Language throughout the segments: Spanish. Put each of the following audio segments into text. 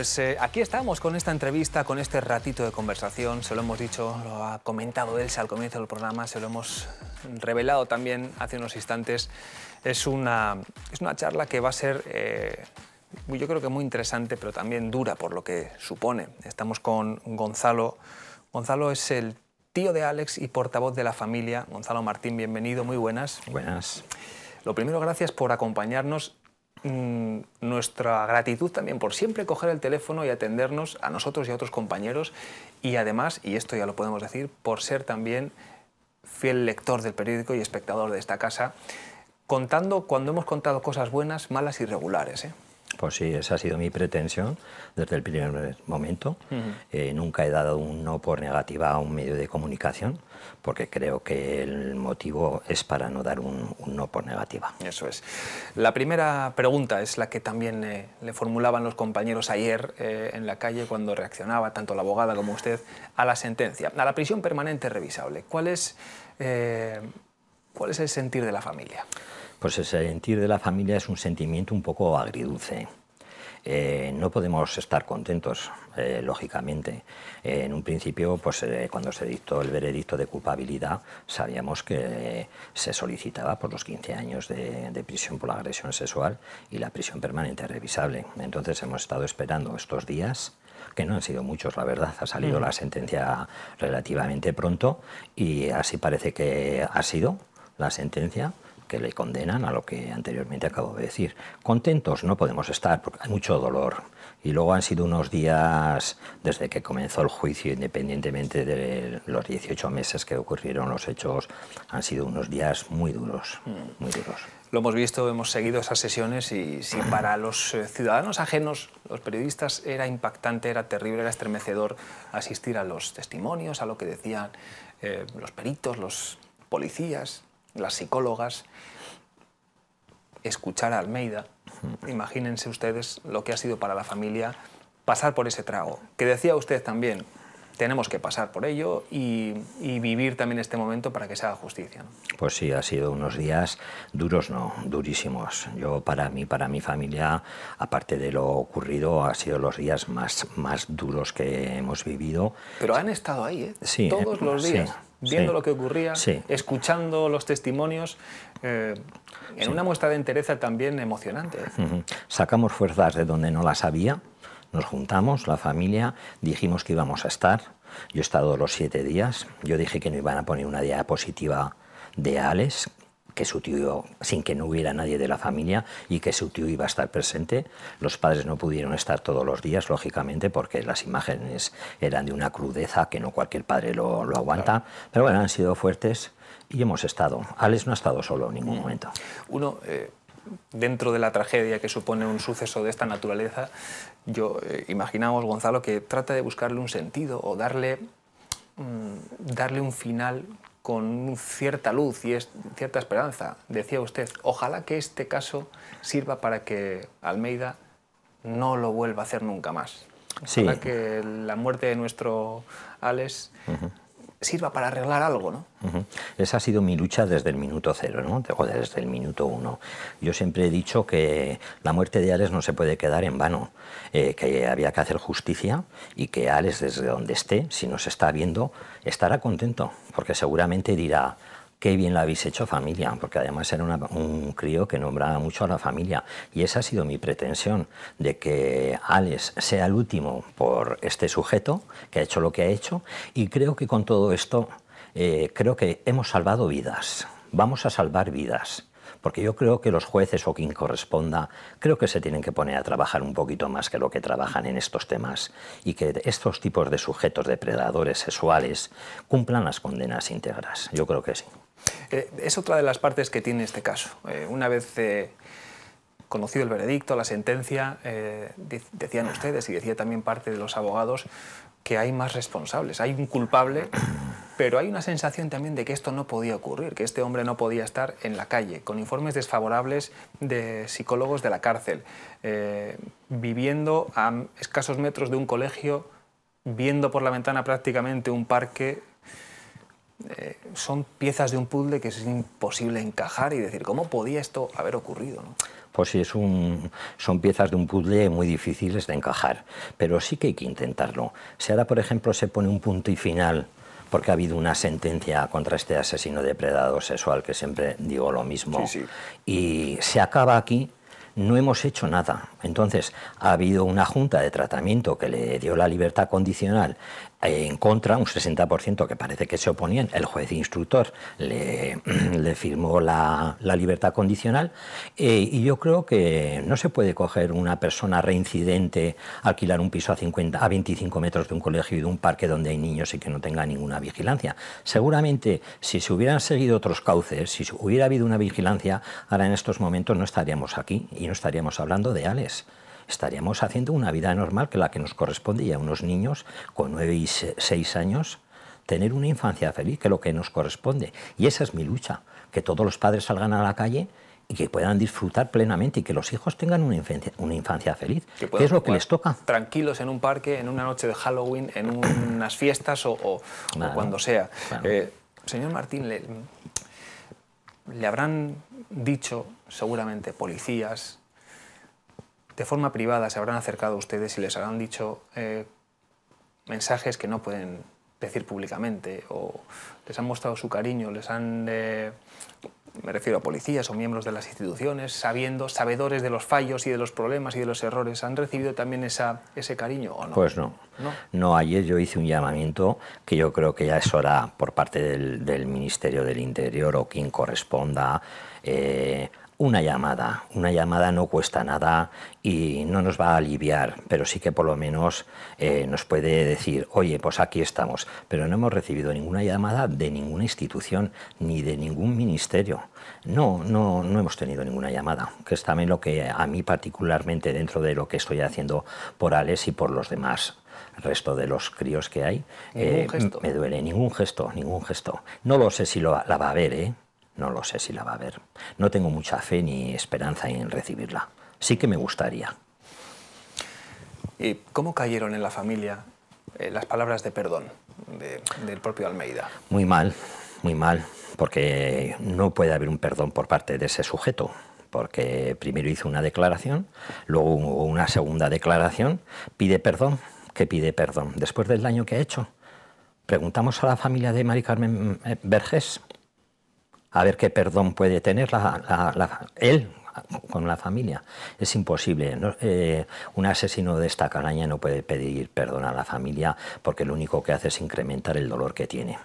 Pues, eh, aquí estamos con esta entrevista, con este ratito de conversación. Se lo hemos dicho, lo ha comentado Elsa al comienzo del programa, se lo hemos revelado también hace unos instantes. Es una, es una charla que va a ser... Eh, yo creo que muy interesante, pero también dura por lo que supone. Estamos con Gonzalo. Gonzalo es el tío de Alex y portavoz de la familia. Gonzalo Martín, bienvenido, muy buenas. Buenas. Lo primero, gracias por acompañarnos. Mm, nuestra gratitud también por siempre coger el teléfono y atendernos a nosotros y a otros compañeros y además, y esto ya lo podemos decir, por ser también fiel lector del periódico y espectador de esta casa, contando cuando hemos contado cosas buenas, malas y regulares. ¿eh? Pues sí, esa ha sido mi pretensión desde el primer momento. Eh, nunca he dado un no por negativa a un medio de comunicación, porque creo que el motivo es para no dar un, no por negativa. Eso es. La primera pregunta es la que también le formulaban los compañeros ayer eh, en la calle cuando reaccionaba tanto la abogada como usted a la sentencia, a la prisión permanente revisable. ¿Cuál es, eh, cuál es el sentir de la familia? Pues el sentir de la familia es un sentimiento un poco agridulce eh, no podemos estar contentos, eh, lógicamente. Eh, en un principio, pues, cuando se dictó el veredicto de culpabilidad, sabíamos que se solicitaba por los 15 años de, prisión por la agresión sexual y la prisión permanente revisable. Entonces hemos estado esperando estos días que no han sido muchos, la verdad, ha salido mm. la sentencia relativamente pronto y así parece que ha sido la sentencia que le condenan a lo que anteriormente acabo de decir. Contentos no podemos estar porque hay mucho dolor. Y luego han sido unos días desde que comenzó el juicio, independientemente de los 18 meses que ocurrieron los hechos, han sido unos días muy duros, mm. muy duros. Lo hemos visto, hemos seguido esas sesiones y si para los eh, ciudadanos ajenos, los periodistas, era impactante, era terrible, era estremecedor asistir a los testimonios, a lo que decían eh, los peritos, los policías, las psicólogas, escuchar a Almeida. Imagínense ustedes lo que ha sido para la familia pasar por ese trago, que decía usted también, tenemos que pasar por ello y, vivir también este momento para que se haga justicia. Pues sí, ha sido unos días duros, no, durísimos. Yo para mí, para mi familia, aparte de lo ocurrido, ha sido los días más, más duros que hemos vivido. Pero han estado ahí, ¿eh? todos eh, los días. Sí viendo lo que ocurría, escuchando los testimonios, eh, en una muestra de entereza también emocionante. Sacamos fuerzas de donde no las había, nos juntamos, la familia, dijimos que íbamos a estar, yo he estado los siete días, yo dije que no iban a poner una diapositiva de Alex que su tío, sin que no hubiera nadie de la familia y que su tío iba a estar presente. Los padres no pudieron estar todos los días, lógicamente, porque las imágenes eran de una crudeza que no cualquier padre lo, lo aguanta. Pero bueno, han sido fuertes y hemos estado. Alex no ha estado solo en ningún mm. momento. Uno, eh, dentro de la tragedia que supone un suceso de esta naturaleza, yo eh, imaginamos, Gonzalo, que trata de buscarle un sentido o darle mm, darle un final con cierta luz y cierta esperanza. Decía usted, ojalá que este caso sirva para que Almeida no lo vuelva a hacer nunca más. Ojalá que la muerte de nuestro Alex sirva para arreglar algo, ¿no? Esa ha sido mi lucha desde el minuto cero, ¿no? desde el minuto uno. Yo siempre he dicho que la muerte de Alex no se puede quedar en vano, eh, que había que hacer justicia y que Alex, desde donde esté, si nos está viendo, estará contento, porque seguramente dirá, qué bien la habéis hecho familia, porque además era un crío que nombraba mucho a la familia. Y esa ha sido mi pretensión, de que Alex sea el último por este sujeto, que ha hecho lo que ha hecho, y creo que con todo esto, eh, creo que hemos salvado vidas, vamos a salvar vidas porque yo creo que los jueces o quien corresponda, creo que se tienen que poner a trabajar un poquito más que lo que trabajan en estos temas y que estos tipos de sujetos depredadores sexuales cumplan las condenas íntegras. Yo creo que sí. Eh, es otra de las partes que tiene este caso. Eh, una vez eh, conocido el veredicto, la sentencia, decían ustedes y decía también parte de los abogados que hay más responsables, hay un culpable, pero hay una sensación también de que esto no podía ocurrir, que este hombre no podía estar en la calle, con informes desfavorables de psicólogos de la cárcel, viviendo a escasos metros de un colegio, viendo por la ventana prácticamente un parque eh, son piezas de un puzzle que es imposible encajar y decir, ¿cómo podía esto haber ocurrido? Pues sí, es un, son piezas de un puzzle muy difíciles de encajar, pero sí que hay que intentarlo. Si ahora, por ejemplo, se pone un punto y final porque ha habido una sentencia contra este asesino depredado... sexual, que siempre digo lo mismo, y se acaba aquí, no hemos hecho nada. Entonces, ha habido una junta de tratamiento que le dio la libertad condicional en contra, un 60% que parece que se oponían, el juez instructor le, firmó la, libertad condicional eh, y yo creo que no se puede coger una persona reincidente, alquilar un piso a, 50, a 25 metros de un colegio y de un parque donde hay niños y que no tenga ninguna vigilancia. Seguramente si se hubieran seguido otros cauces, si hubiera habido una vigilancia, ahora en estos momentos no estaríamos aquí y no estaríamos hablando de Ales estaríamos haciendo una vida normal que la que nos corresponde y a unos niños con nueve y 6 años tener una infancia feliz, que lo que nos corresponde. Y esa es mi lucha, que todos los padres salgan a la calle y que puedan disfrutar plenamente y que los hijos tengan una infancia, feliz, que, es lo que les toca. Tranquilos en un parque, en una noche de Halloween, en unas fiestas o, cuando sea. Eh, señor Martín, le, habrán dicho seguramente policías, de forma privada se habrán acercado a ustedes y les habrán dicho eh, mensajes que no pueden decir públicamente o les han mostrado su cariño, les han, eh, me refiero a policías o miembros de las instituciones, sabiendo, sabedores de los fallos y de los problemas y de los errores, ¿han recibido también esa, ese cariño o no? Pues no. no. ayer yo hice un llamamiento que yo creo que ya es hora por parte del, Ministerio del Interior o quien corresponda eh, una llamada. Una llamada no cuesta nada y no nos va a aliviar, pero sí que por lo menos eh, nos puede decir, oye, pues aquí estamos. Pero no hemos recibido ninguna llamada de ninguna institución ni de ningún ministerio. No, no, no hemos tenido ninguna llamada, que es también lo que a mí particularmente dentro de lo que estoy haciendo por Alex y por los demás resto de los críos que hay, eh, me duele ningún gesto, ningún gesto. No lo sé si lo, la va a ver, ¿eh? No lo sé si la va a ver. No tengo mucha fe ni esperanza en recibirla. Sí que me gustaría. ¿Y cómo cayeron en la familia eh, las palabras de perdón del propio Almeida? Muy mal, muy mal, porque no puede haber un perdón por parte de ese sujeto porque primero hizo una declaración, luego una segunda declaración, pide perdón, que pide perdón, después del daño que ha hecho. Preguntamos a la familia de Mari Carmen eh, Vergés, a ver qué perdón puede tener él con la familia. Es imposible. Eh, un asesino de esta calaña no puede pedir perdón a la familia porque lo único que hace es incrementar el dolor que tiene.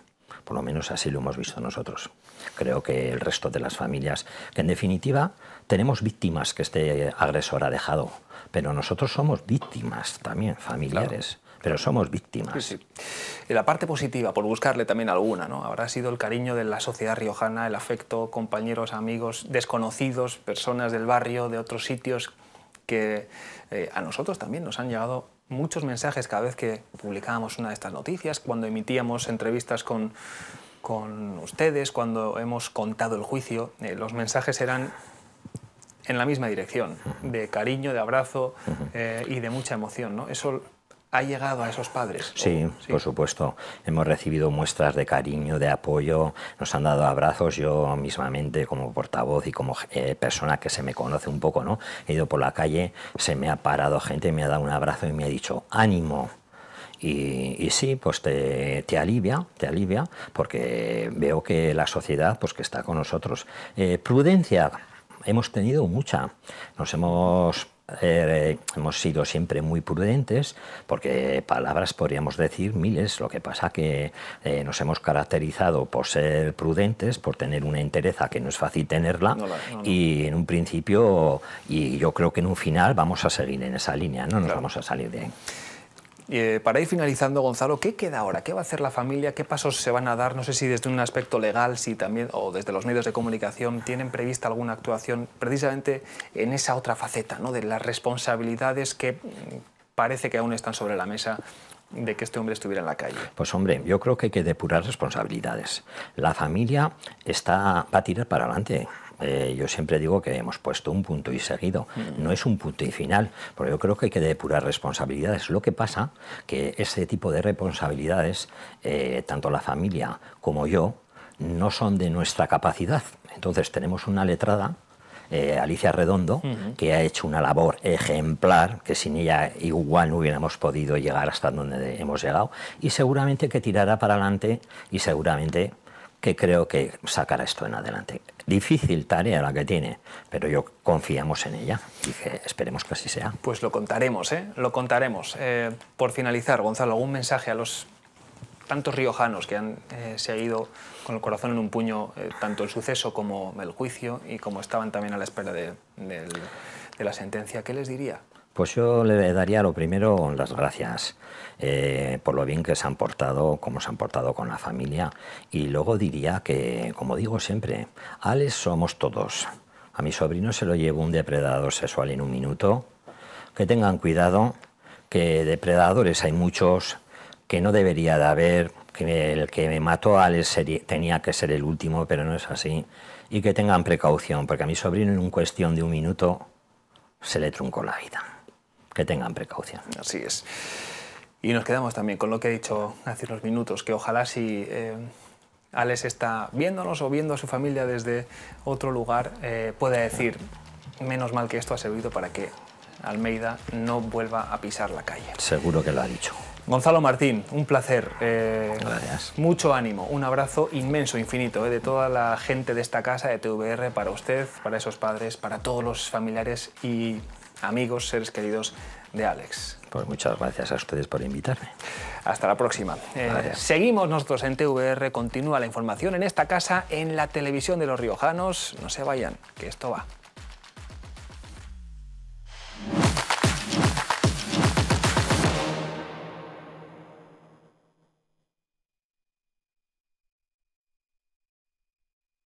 Por lo menos así lo hemos visto nosotros. Creo que el resto de las familias, que en definitiva tenemos víctimas que este agresor ha dejado, pero nosotros somos víctimas también, familiares pero somos víctimas. Sí, la parte positiva, por buscarle también alguna, ¿no? Habrá sido el cariño de la sociedad riojana, el afecto, compañeros, amigos, desconocidos, personas del barrio, de otros sitios, que eh, a nosotros también nos han llegado muchos mensajes cada vez que publicábamos una de estas noticias, cuando emitíamos entrevistas con, con ustedes, cuando hemos contado el juicio, eh, los mensajes eran en la misma dirección, de cariño, de abrazo eh, y de mucha emoción. ¿no? Eso ha llegado a esos padres. Sí, por supuesto. Hemos recibido muestras de cariño, de apoyo, nos han dado abrazos. Yo mismamente, como portavoz y como eh, persona que se me conoce un poco, ¿no? He ido por la calle, se me ha parado gente, me ha dado un abrazo y me ha dicho, ánimo, y, sí, pues te, te, alivia, te alivia, porque veo que la sociedad, pues que está con nosotros. Eh, prudencia, hemos tenido mucha, nos hemos eh, hemos sido siempre muy prudentes, porque palabras podríamos decir miles, lo que pasa que eh, nos hemos caracterizado por ser prudentes, por tener una entereza que no es fácil tenerla, y en un principio, y yo creo que en un final vamos a seguir en esa línea, no nos vamos a salir de ahí. Eh, para ir finalizando, Gonzalo, ¿qué queda ahora? ¿Qué va a hacer la familia? ¿Qué pasos se van a dar? No sé si desde un aspecto legal, si también, o desde los medios de comunicación, tienen prevista alguna actuación precisamente en esa otra faceta, ¿no? De las responsabilidades que mm, parece que aún están sobre la mesa de que este hombre estuviera en la calle? Pues hombre, yo creo que hay que depurar responsabilidades. La familia está, va a tirar para adelante. Eh, yo siempre digo que hemos puesto un punto y seguido, mm. no es un punto y final, pero yo creo que hay que depurar responsabilidades. Lo que pasa que ese tipo de responsabilidades, eh, tanto la familia como yo, no son de nuestra capacidad. Entonces tenemos una letrada eh, Alicia Redondo, que ha hecho una labor ejemplar, que sin ella igual no hubiéramos podido llegar hasta donde hemos llegado, y seguramente que tirará para adelante y seguramente que creo que sacará esto en adelante. Difícil tarea la que tiene, pero yo confiamos en ella y esperemos que así sea. Pues lo contaremos, ¿eh? Lo contaremos. Eh, por finalizar, Gonzalo, ¿algún mensaje a los tantos riojanos que han eh, seguido con el corazón en un puño eh, tanto el suceso como el juicio y como estaban también a la espera de, de la sentencia, ¿qué les diría? Pues yo le daría lo primero las gracias eh, por lo bien que se han portado, cómo se han portado con la familia. Y luego diría que, como digo siempre, Alex somos todos. A mi sobrino se lo llevo un depredador sexual en un minuto. Que tengan cuidado, que depredadores hay muchos, que no debería de haber, que el que me mató a Alex tenía que ser el último, pero no es así. Y que tengan precaución, porque a mi sobrino en un cuestión de un minuto se le truncó la vida que tengan precaución. Así es. Y nos quedamos también con lo que he dicho hace unos minutos, que ojalá si eh, Alex está viéndonos o viendo a su familia desde otro lugar, eh, pueda decir, menos mal que esto ha servido para que Almeida no vuelva a pisar la calle. Seguro que lo ha dicho. Gonzalo Martín, un placer. Eh, Gracias. Mucho ánimo, un abrazo inmenso, infinito, eh, de toda la gente de esta casa de TVR, para usted, para esos padres, para todos los familiares y amigos, seres queridos de Alex. Pues muchas gracias a ustedes por invitarme. Hasta la próxima. Eh, seguimos nosotros en TVR, continúa la información en esta casa, en la televisión de los riojanos. No se vayan, que esto va.